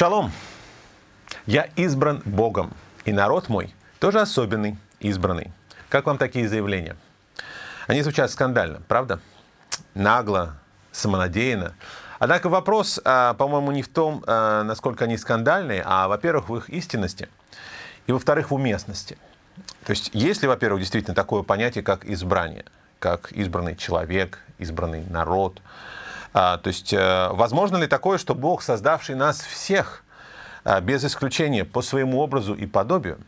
Шалом! Я избран Богом, и народ мой тоже особенный, избранный. Как вам такие заявления? Они звучат скандально, правда? Нагло, самонадеянно. Однако вопрос, а, по-моему, не в том, а, насколько они скандальные, а, во-первых, в их истинности, и, во-вторых, в уместности. То есть, есть ли, во-первых, действительно такое понятие, как избрание, как избранный человек, избранный народ, а, то есть, э, возможно ли такое, что Бог, создавший нас всех, а, без исключения, по своему образу и подобию,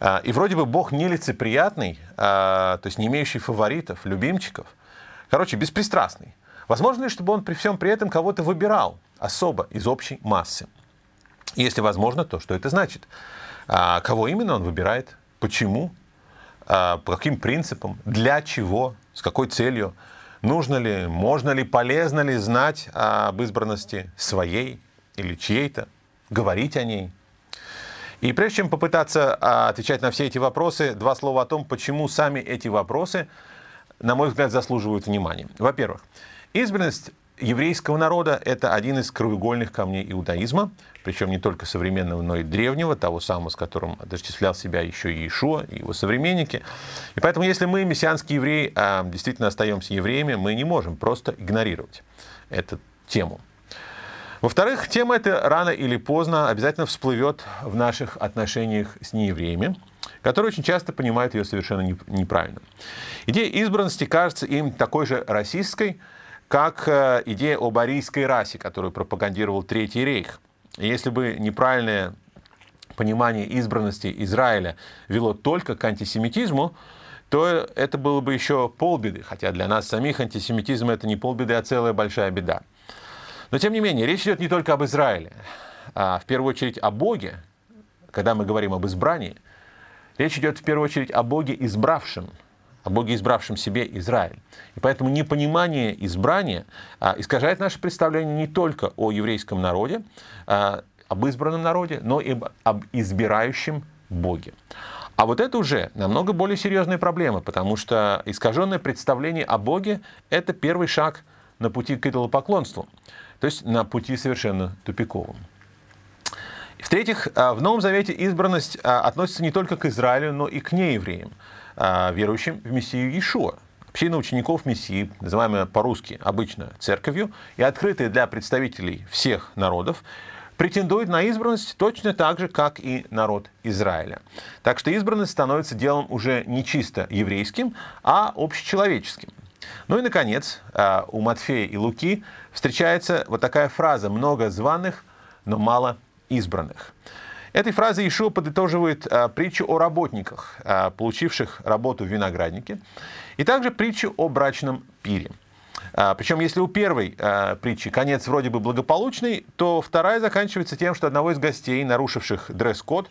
а, и вроде бы Бог нелицеприятный, то есть не имеющий фаворитов, любимчиков, короче, беспристрастный. Возможно ли, чтобы он при всем при этом кого-то выбирал особо из общей массы? Если возможно, то что это значит? Кого именно он выбирает? Почему? По каким принципам? Для чего? С какой целью? Нужно ли, можно ли, полезно ли знать об избранности своей или чьей-то, говорить о ней? И прежде чем попытаться а, отвечать на все эти вопросы, два слова о том, почему сами эти вопросы, на мой взгляд, заслуживают внимания. Во-первых, избранность еврейского народа – это один из краеугольных камней иудаизма, причем не только современного, но и древнего, того самого, с которым отождествлял себя еще и Иешуа, и его современники. И поэтому, если мы, мессианские евреи, а, действительно остаемся евреями, мы не можем просто игнорировать эту тему. Во-вторых, тема эта рано или поздно обязательно всплывет в наших отношениях с неевреями, которые очень часто понимают ее совершенно неправильно. Идея избранности кажется им такой же расистской, как э, идея об арийской расе, которую пропагандировал Третий Рейх. Если бы неправильное понимание избранности Израиля вело только к антисемитизму, то это было бы еще полбеды, хотя для нас самих антисемитизм это не полбеды, а целая большая беда. Но тем не менее, речь идет не только об Израиле, а в первую очередь о Боге, когда мы говорим об избрании. Речь идет в первую очередь о Боге избравшем – о Боге, избравшем себе Израиль. И поэтому непонимание избрания а, искажает наше представление не только о еврейском народе, а, об избранном народе, но и об избирающем Боге. А вот это уже намного более серьезная проблема, потому что искаженное представление о Боге – это первый шаг на пути к идолопоклонству, то есть на пути совершенно тупиковому. В-третьих, а, в Новом Завете избранность относится не только к Израилю, но и к неевреям. А, верующим в Мессию Иешуа. Община учеников Мессии, называемая по-русски обычно церковью, и открытая для представителей всех народов, претендует на избранность точно так же, как и народ Израиля. Так что избранность становится делом уже не чисто еврейским, а общечеловеческим. Ну и, наконец, а, у Матфея и Луки встречается вот такая фраза «много званых, но мало избранных». Этой фразой Ишуа подытоживает а, притчу о работниках, а, получивших работу в винограднике, и также притчу о брачном пире. А, причем, если у первой а, притчи конец вроде бы благополучный, то вторая заканчивается тем, что одного из гостей, нарушивших дресс-код,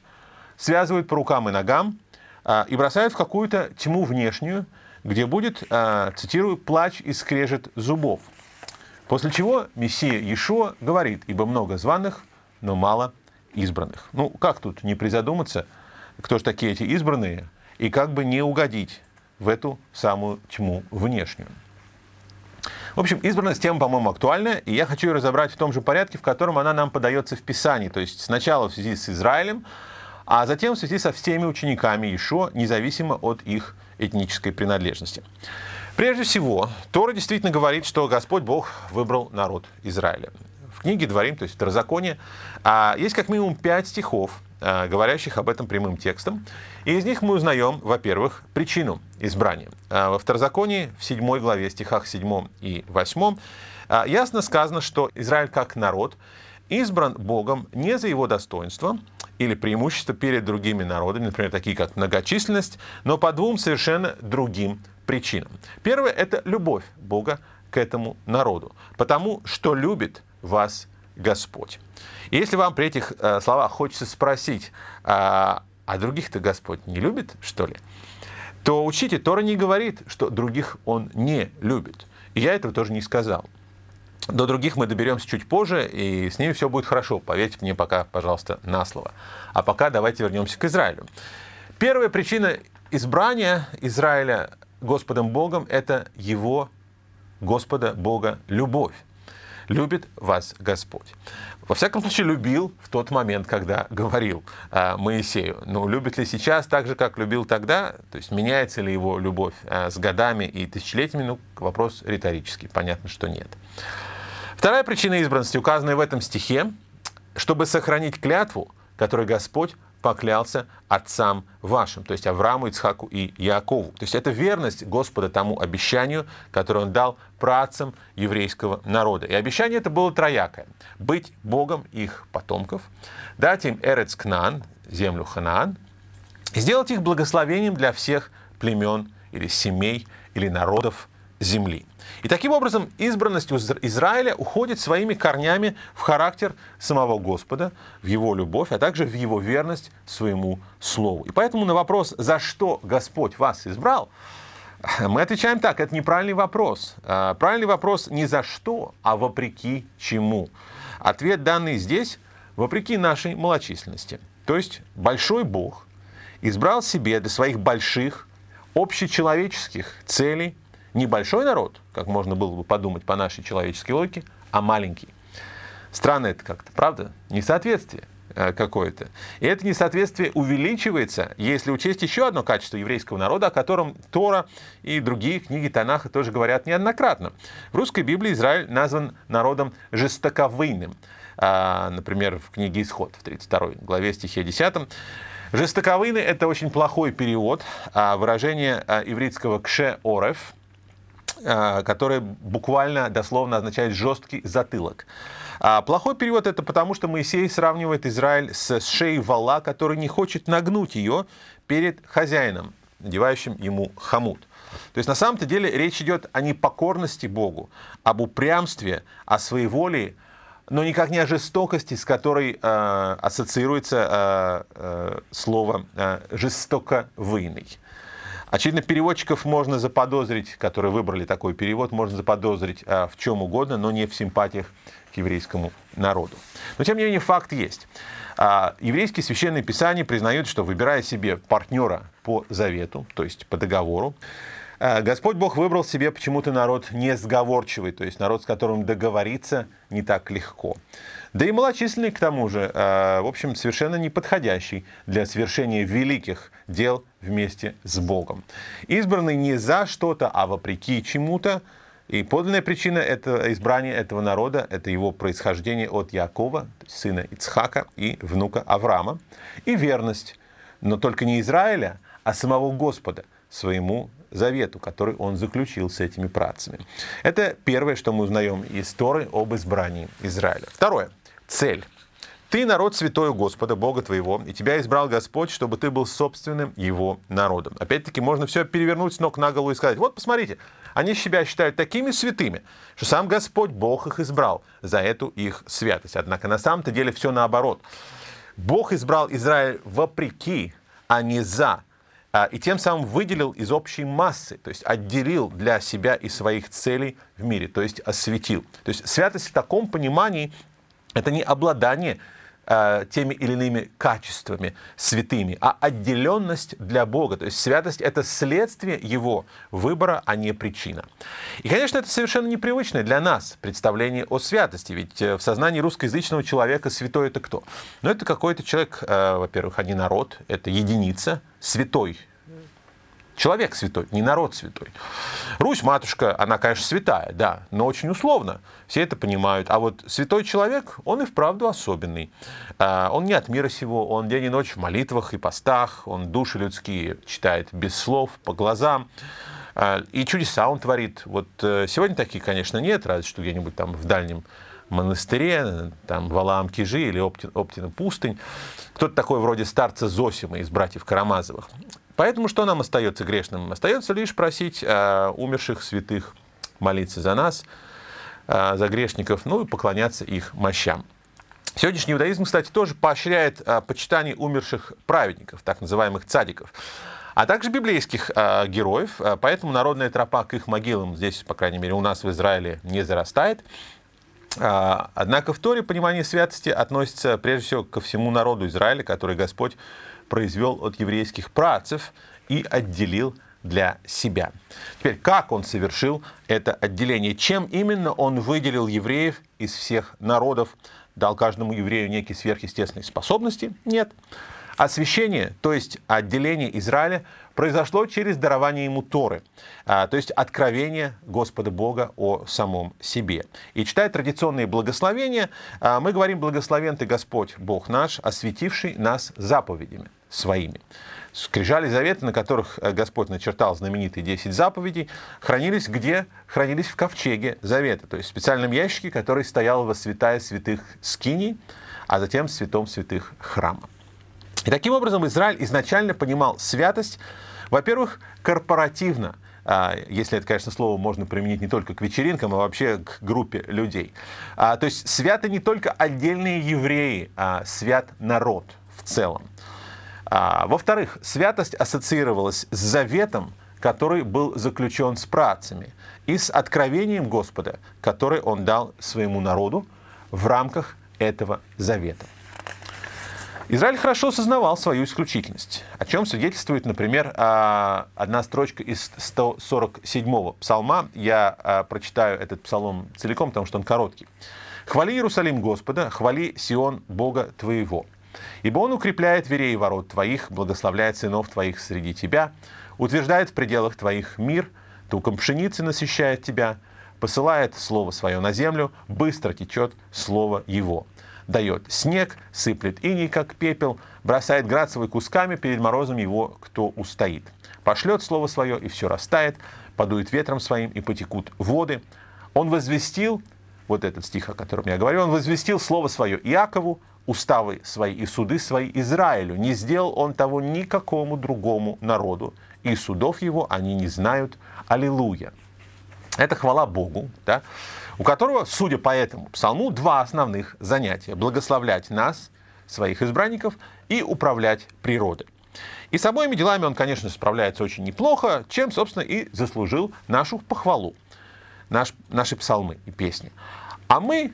связывают по рукам и ногам а, и бросают в какую-то тьму внешнюю, где будет, а, цитирую, «плач и скрежет зубов». После чего Мессия Иешуа говорит, «Ибо много званых, но мало избранных. Ну, как тут не призадуматься, кто же такие эти избранные, и как бы не угодить в эту самую тьму внешнюю. В общем, избранность тема, по-моему, актуальная, и я хочу ее разобрать в том же порядке, в котором она нам подается в Писании, то есть сначала в связи с Израилем, а затем в связи со всеми учениками Иешуа, независимо от их этнической принадлежности. Прежде всего, Тора действительно говорит, что Господь Бог выбрал народ Израиля книге «Дворим», то есть «Второзаконие», а есть как минимум пять стихов, э, говорящих об этом прямым текстом. И из них мы узнаем, во-первых, причину избрания. Э, во Второзаконии, в 7 главе, стихах 7 и 8, э, ясно сказано, что Израиль как народ избран Богом не за его достоинство или преимущество перед другими народами, например, такие как многочисленность, но по двум совершенно другим причинам. Первое – это любовь Бога к этому народу, потому что любит – вас Господь. И если вам при этих э, словах хочется спросить, э, а других-то Господь не любит, что ли? То учите, Тора не говорит, что других он не любит. И я этого тоже не сказал. До других мы доберемся чуть позже, и с ними все будет хорошо. Поверьте мне пока, пожалуйста, на слово. А пока давайте вернемся к Израилю. Первая причина избрания Израиля Господом Богом – это его, Господа Бога, любовь любит вас Господь. Во всяком случае, любил в тот момент, когда говорил э, Моисею. Но любит ли сейчас так же, как любил тогда? То есть меняется ли его любовь э, с годами и тысячелетиями? Ну, вопрос риторический. Понятно, что нет. Вторая причина избранности, указанная в этом стихе, чтобы сохранить клятву, которую Господь поклялся отцам вашим, то есть Аврааму, Ицхаку и Якову. То есть это верность Господа тому обещанию, которое он дал працам еврейского народа. И обещание это было троякое. Быть Богом их потомков, дать им Эрец Кнан, землю Ханаан, сделать их благословением для всех племен или семей или народов земли. И таким образом избранность Израиля уходит своими корнями в характер самого Господа, в его любовь, а также в его верность своему слову. И поэтому на вопрос, за что Господь вас избрал, мы отвечаем так, это неправильный вопрос. А, правильный вопрос не за что, а вопреки чему. Ответ данный здесь, вопреки нашей малочисленности. То есть большой Бог избрал себе для своих больших общечеловеческих целей не большой народ, как можно было бы подумать по нашей человеческой логике, а маленький. Странно это как-то, правда? Несоответствие э, какое-то. И это несоответствие увеличивается, если учесть еще одно качество еврейского народа, о котором Тора и другие книги Танаха тоже говорят неоднократно. В русской Библии Израиль назван народом жестоковыйным. А, например, в книге «Исход» в 32 главе стихе 10. Жестоковыны – это очень плохой перевод а, выражение а, ивритского «кше орев», а, которое буквально, дословно означает «жесткий затылок». А, плохой перевод это потому, что Моисей сравнивает Израиль с шеей вала, который не хочет нагнуть ее перед хозяином, надевающим ему хамут. То есть на самом-то деле речь идет о непокорности Богу, об упрямстве, о своей своеволии, но никак не о жестокости, с которой э, ассоциируется э, э, слово э, «жестоковыйный». Очевидно, переводчиков можно заподозрить, которые выбрали такой перевод, можно заподозрить а, в чем угодно, но не в симпатиях к еврейскому народу. Но, тем не менее, факт есть. А, еврейские священные писания признают, что, выбирая себе партнера по завету, то есть по договору, а, Господь Бог выбрал себе почему-то народ несговорчивый, то есть народ, с которым договориться не так легко. Да и малочисленный, к тому же, а, в общем, совершенно неподходящий для совершения великих дел вместе с Богом. Избранный не за что-то, а вопреки чему-то, и подлинная причина это избрания этого народа – это его происхождение от Якова, сына Ицхака и внука Авраама, и верность, но только не Израиля, а самого Господа, своему завету, который он заключил с этими працами. Это первое, что мы узнаем из Торы об избрании Израиля. Второе – цель. Ты народ святой у Господа, Бога твоего, и тебя избрал Господь, чтобы ты был собственным его народом. Опять-таки можно все перевернуть с ног на голову и сказать, вот посмотрите, они себя считают такими святыми, что сам Господь, Бог их избрал за эту их святость. Однако на самом-то деле все наоборот. Бог избрал Израиль вопреки, а не за а, и тем самым выделил из общей массы, то есть отделил для себя и своих целей в мире, то есть осветил. То есть святость в таком понимании это не обладание э, теми или иными качествами святыми, а отделенность для Бога. То есть святость — это следствие Его выбора, а не причина. И, конечно, это совершенно непривычное для нас представление о святости, ведь э, в сознании русскоязычного человека святой — это кто? Ну, это какой-то человек, э, во-первых, а не народ, это единица, святой Человек святой, не народ святой. Русь, матушка, она, конечно, святая, да, но очень условно. Все это понимают. А вот святой человек, он и вправду особенный. А, он не от мира сего, он день и ночь в молитвах и постах, он души людские читает без слов, по глазам. А, и чудеса он творит. Вот э, сегодня таких, конечно, нет, разве что где-нибудь там в дальнем монастыре, там Валаам Кижи или Оптин, Оптина пустынь. Кто-то такой вроде старца Зосима из братьев Карамазовых. Поэтому что нам остается грешным? Остается лишь просить э, умерших святых молиться за нас, э, за грешников, ну и поклоняться их мощам. Сегодняшний иудаизм, кстати, тоже поощряет э, почитание умерших праведников, так называемых цадиков, а также библейских э, героев, э, поэтому народная тропа к их могилам здесь, по крайней мере, у нас в Израиле не зарастает. Э, однако в Торе понимание святости относится прежде всего ко всему народу Израиля, который Господь произвел от еврейских працев и отделил для себя. Теперь, как он совершил это отделение? Чем именно он выделил евреев из всех народов? Дал каждому еврею некие сверхъестественные способности? Нет. Освящение, то есть отделение Израиля, произошло через дарование ему Торы, а, то есть откровение Господа Бога о самом себе. И читая традиционные благословения, а, мы говорим «Благословен ты Господь, Бог наш, осветивший нас заповедями» своими. Скрижали заветы, на которых э, Господь начертал знаменитые 10 заповедей, хранились где? Хранились в ковчеге завета, то есть в специальном ящике, который стоял во святая святых скиней, а затем в святом святых храма. И таким образом Израиль изначально понимал святость, во-первых, корпоративно, а, если это, конечно, слово можно применить не только к вечеринкам, а вообще к группе людей. А, то есть святы не только отдельные евреи, а свят народ в целом. А, во-вторых, святость ассоциировалась с заветом, который был заключен с працами, и с откровением Господа, которое он дал своему народу в рамках этого завета. Израиль хорошо осознавал свою исключительность, о чем свидетельствует, например, а, одна строчка из 147-го псалма. Я а, прочитаю этот псалом целиком, потому что он короткий. «Хвали Иерусалим Господа, хвали Сион Бога твоего». Ибо он укрепляет дверей ворот твоих, благословляет сынов твоих среди тебя, утверждает в пределах твоих мир, туком пшеницы насыщает тебя, посылает слово свое на землю, быстро течет слово его. Дает снег, сыплет иней, как пепел, бросает град свой кусками, перед морозом его кто устоит. Пошлет слово свое, и все растает, подует ветром своим, и потекут воды. Он возвестил, вот этот стих, о котором я говорю, он возвестил слово свое Иакову, уставы свои и суды свои Израилю. Не сделал он того никакому другому народу, и судов его они не знают. Аллилуйя. Это хвала Богу, да, у которого, судя по этому псалму, два основных занятия. Благословлять нас, своих избранников, и управлять природой. И с обоими делами он, конечно, справляется очень неплохо, чем, собственно, и заслужил нашу похвалу, наш, наши псалмы и песни. А мы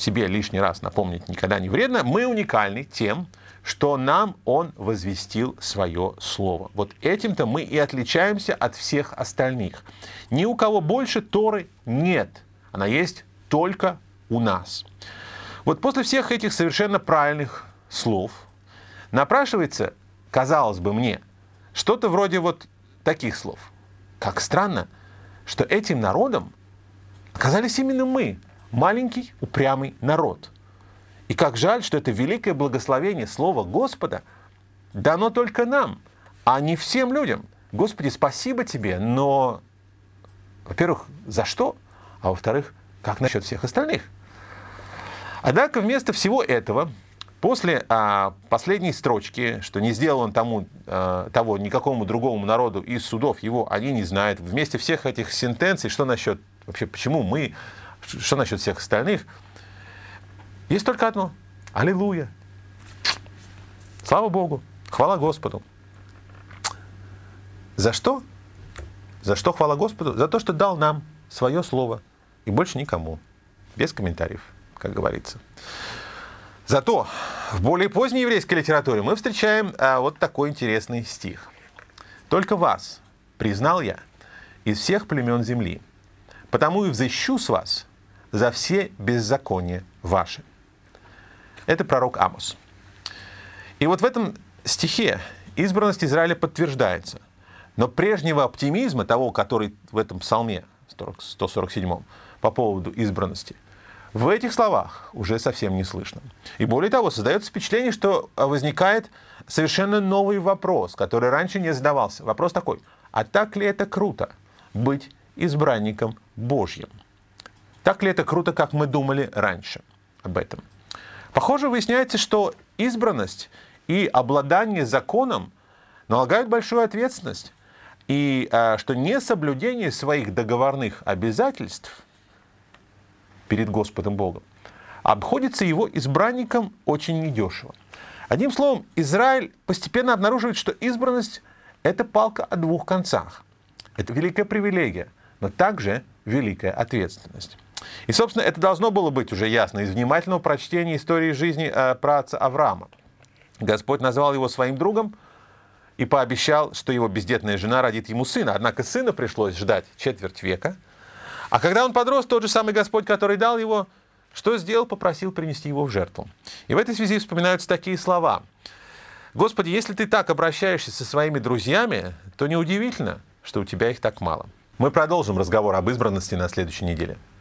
себе лишний раз напомнить никогда не вредно, мы уникальны тем, что нам Он возвестил свое слово. Вот этим-то мы и отличаемся от всех остальных. Ни у кого больше Торы нет. Она есть только у нас. Вот после всех этих совершенно правильных слов напрашивается, казалось бы мне, что-то вроде вот таких слов. Как странно, что этим народом оказались именно мы, маленький, упрямый народ. И как жаль, что это великое благословение Слова Господа дано только нам, а не всем людям. Господи, спасибо тебе, но, во-первых, за что? А во-вторых, как насчет всех остальных? Однако вместо всего этого, после а, последней строчки, что не сделал он тому, а, того никакому другому народу из судов его, они не знают, вместе всех этих сентенций, что насчет вообще, почему мы что насчет всех остальных? Есть только одно. Аллилуйя. Слава Богу. Хвала Господу. За что? За что хвала Господу? За то, что дал нам свое слово. И больше никому. Без комментариев, как говорится. Зато в более поздней еврейской литературе мы встречаем а, вот такой интересный стих. «Только вас признал я из всех племен земли, потому и взыщу с вас за все беззакония ваши. Это пророк Амос. И вот в этом стихе избранность Израиля подтверждается. Но прежнего оптимизма, того, который в этом псалме 147 по поводу избранности, в этих словах уже совсем не слышно. И более того, создается впечатление, что а, возникает совершенно новый вопрос, который раньше не задавался. Вопрос такой, а так ли это круто быть избранником Божьим? Так ли это круто, как мы думали раньше об этом? Похоже, выясняется, что избранность и обладание законом налагают большую ответственность, и а, что несоблюдение своих договорных обязательств перед Господом Богом обходится его избранникам очень недешево. Одним словом, Израиль постепенно обнаруживает, что избранность – это палка о двух концах. Это великая привилегия, но также великая ответственность. И, собственно, это должно было быть уже ясно из внимательного прочтения истории жизни э, праца Авраама. Господь назвал его своим другом и пообещал, что его бездетная жена родит ему сына. Однако сына пришлось ждать четверть века. А когда он подрос, тот же самый Господь, который дал его, что сделал? Попросил принести его в жертву. И в этой связи вспоминаются такие слова. «Господи, если ты так обращаешься со своими друзьями, то неудивительно, что у тебя их так мало». Мы продолжим разговор об избранности на следующей неделе.